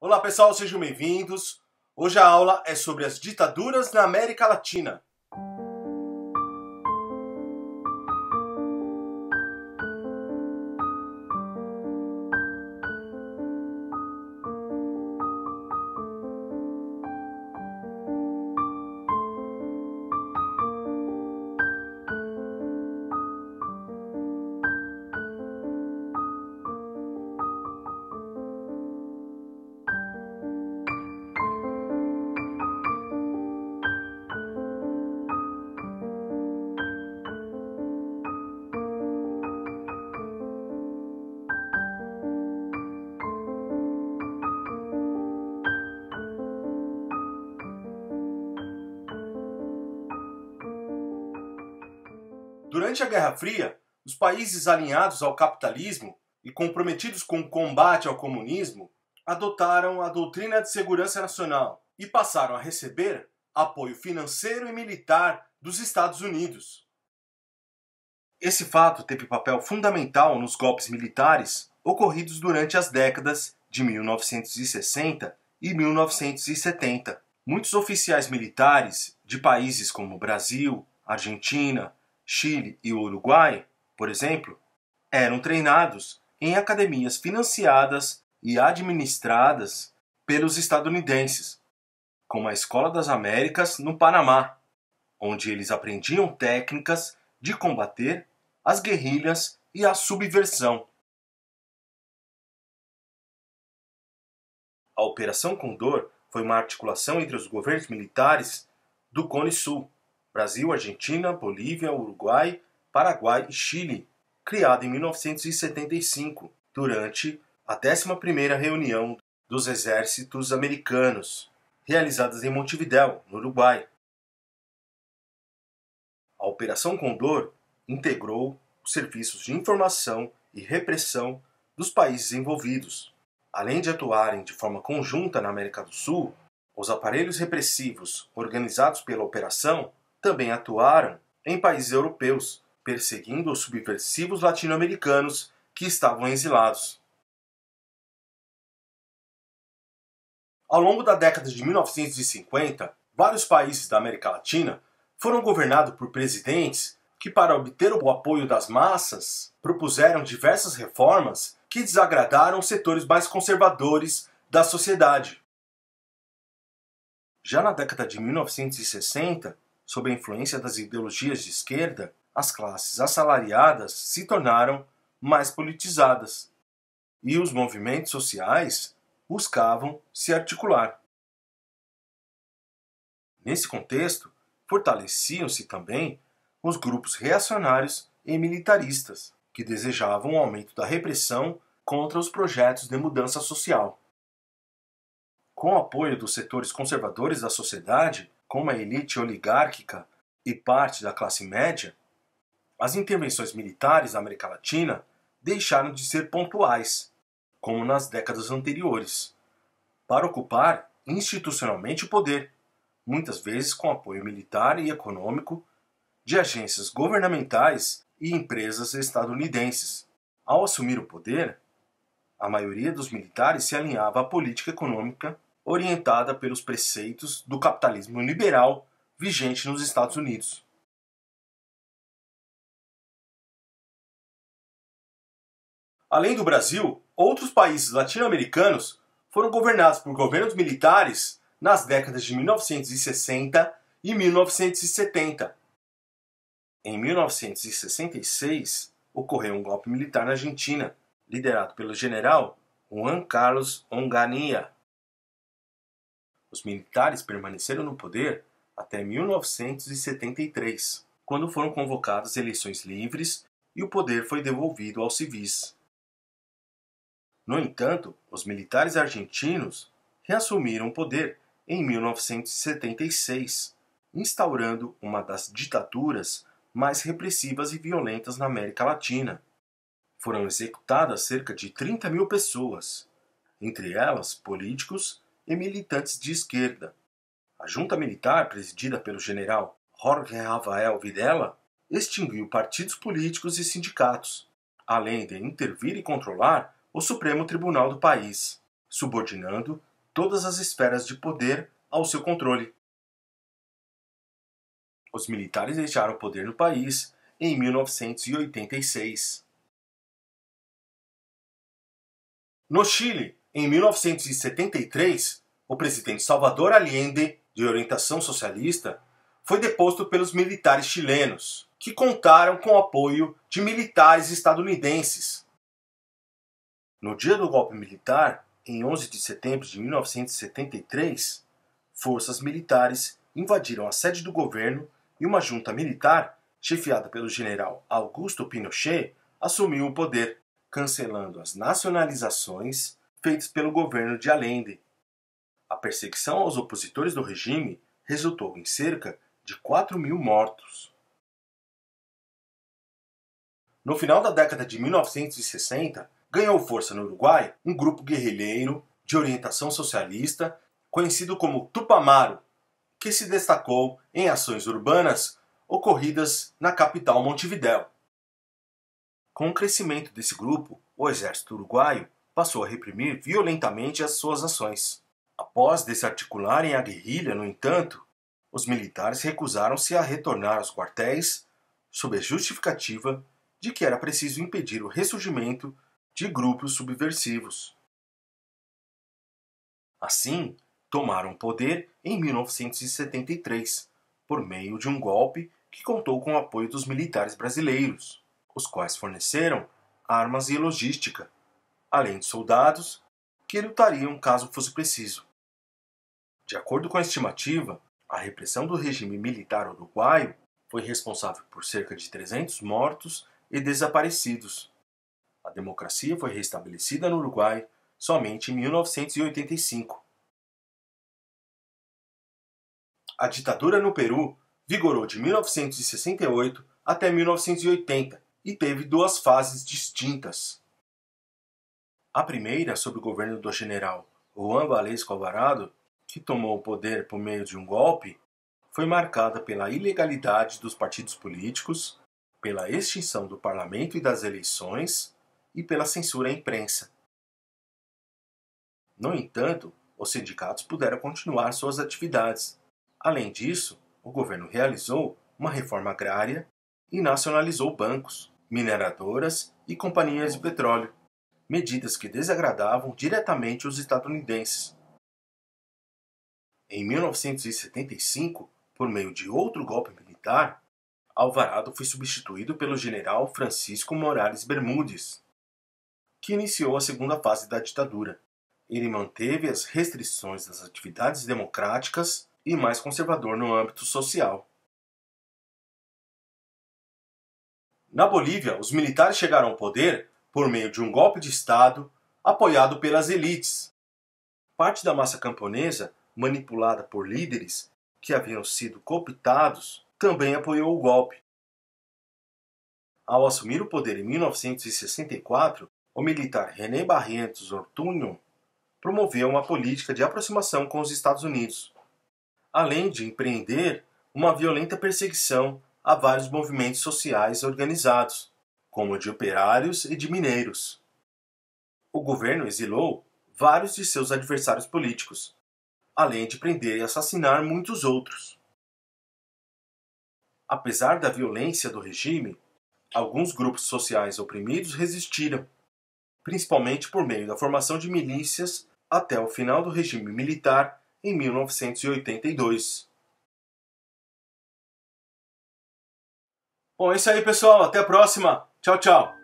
Olá pessoal, sejam bem-vindos. Hoje a aula é sobre as ditaduras na América Latina. Durante a Guerra Fria, os países alinhados ao capitalismo e comprometidos com o combate ao comunismo adotaram a doutrina de segurança nacional e passaram a receber apoio financeiro e militar dos Estados Unidos. Esse fato teve papel fundamental nos golpes militares ocorridos durante as décadas de 1960 e 1970. Muitos oficiais militares de países como Brasil, Argentina, Chile e Uruguai, por exemplo, eram treinados em academias financiadas e administradas pelos estadunidenses, como a Escola das Américas no Panamá, onde eles aprendiam técnicas de combater as guerrilhas e a subversão. A Operação Condor foi uma articulação entre os governos militares do Cone Sul Brasil, Argentina, Bolívia, Uruguai, Paraguai e Chile, criada em 1975, durante a 11 reunião dos exércitos americanos, realizadas em Montevidéu, no Uruguai. A Operação Condor integrou os serviços de informação e repressão dos países envolvidos. Além de atuarem de forma conjunta na América do Sul, os aparelhos repressivos organizados pela operação também atuaram em países europeus, perseguindo os subversivos latino-americanos que estavam exilados. Ao longo da década de 1950, vários países da América Latina foram governados por presidentes que, para obter o apoio das massas, propuseram diversas reformas que desagradaram setores mais conservadores da sociedade. Já na década de 1960, sob a influência das ideologias de esquerda, as classes assalariadas se tornaram mais politizadas e os movimentos sociais buscavam se articular. Nesse contexto, fortaleciam-se também os grupos reacionários e militaristas, que desejavam o um aumento da repressão contra os projetos de mudança social. Com o apoio dos setores conservadores da sociedade, como a elite oligárquica e parte da classe média, as intervenções militares na América Latina deixaram de ser pontuais, como nas décadas anteriores, para ocupar institucionalmente o poder, muitas vezes com apoio militar e econômico de agências governamentais e empresas estadunidenses. Ao assumir o poder, a maioria dos militares se alinhava à política econômica orientada pelos preceitos do capitalismo liberal vigente nos Estados Unidos. Além do Brasil, outros países latino-americanos foram governados por governos militares nas décadas de 1960 e 1970. Em 1966, ocorreu um golpe militar na Argentina, liderado pelo general Juan Carlos Onganía. Os militares permaneceram no poder até 1973, quando foram convocadas eleições livres e o poder foi devolvido aos civis. No entanto, os militares argentinos reassumiram o poder em 1976, instaurando uma das ditaduras mais repressivas e violentas na América Latina. Foram executadas cerca de 30 mil pessoas, entre elas políticos e militantes de esquerda. A junta militar, presidida pelo general Jorge Rafael Videla, extinguiu partidos políticos e sindicatos, além de intervir e controlar o Supremo Tribunal do país, subordinando todas as esferas de poder ao seu controle. Os militares deixaram o poder no país em 1986. No Chile, em 1973, o presidente Salvador Allende, de orientação socialista, foi deposto pelos militares chilenos, que contaram com o apoio de militares estadunidenses. No dia do golpe militar, em 11 de setembro de 1973, forças militares invadiram a sede do governo e uma junta militar, chefiada pelo general Augusto Pinochet, assumiu o poder, cancelando as nacionalizações feitos pelo governo de Allende. A perseguição aos opositores do regime resultou em cerca de 4 mil mortos. No final da década de 1960, ganhou força no Uruguai um grupo guerrilheiro de orientação socialista conhecido como Tupamaro, que se destacou em ações urbanas ocorridas na capital Montevidéu. Com o crescimento desse grupo, o exército uruguaio passou a reprimir violentamente as suas ações. Após desarticularem a guerrilha, no entanto, os militares recusaram-se a retornar aos quartéis sob a justificativa de que era preciso impedir o ressurgimento de grupos subversivos. Assim, tomaram o poder em 1973, por meio de um golpe que contou com o apoio dos militares brasileiros, os quais forneceram armas e logística além de soldados, que lutariam caso fosse preciso. De acordo com a estimativa, a repressão do regime militar uruguaio foi responsável por cerca de 300 mortos e desaparecidos. A democracia foi restabelecida no Uruguai somente em 1985. A ditadura no Peru vigorou de 1968 até 1980 e teve duas fases distintas. A primeira, é sob o governo do general Juan Valesco Alvarado, que tomou o poder por meio de um golpe, foi marcada pela ilegalidade dos partidos políticos, pela extinção do parlamento e das eleições e pela censura à imprensa. No entanto, os sindicatos puderam continuar suas atividades. Além disso, o governo realizou uma reforma agrária e nacionalizou bancos, mineradoras e companhias de petróleo medidas que desagradavam diretamente os estadunidenses. Em 1975, por meio de outro golpe militar, Alvarado foi substituído pelo general Francisco Morales Bermúdez, que iniciou a segunda fase da ditadura. Ele manteve as restrições das atividades democráticas e mais conservador no âmbito social. Na Bolívia, os militares chegaram ao poder por meio de um golpe de Estado apoiado pelas elites. Parte da massa camponesa, manipulada por líderes que haviam sido cooptados, também apoiou o golpe. Ao assumir o poder em 1964, o militar René Barrientos Ortuño promoveu uma política de aproximação com os Estados Unidos, além de empreender uma violenta perseguição a vários movimentos sociais organizados, como de operários e de mineiros. O governo exilou vários de seus adversários políticos, além de prender e assassinar muitos outros. Apesar da violência do regime, alguns grupos sociais oprimidos resistiram, principalmente por meio da formação de milícias até o final do regime militar em 1982. Bom, é isso aí, pessoal. Até a próxima! Tchau, tchau.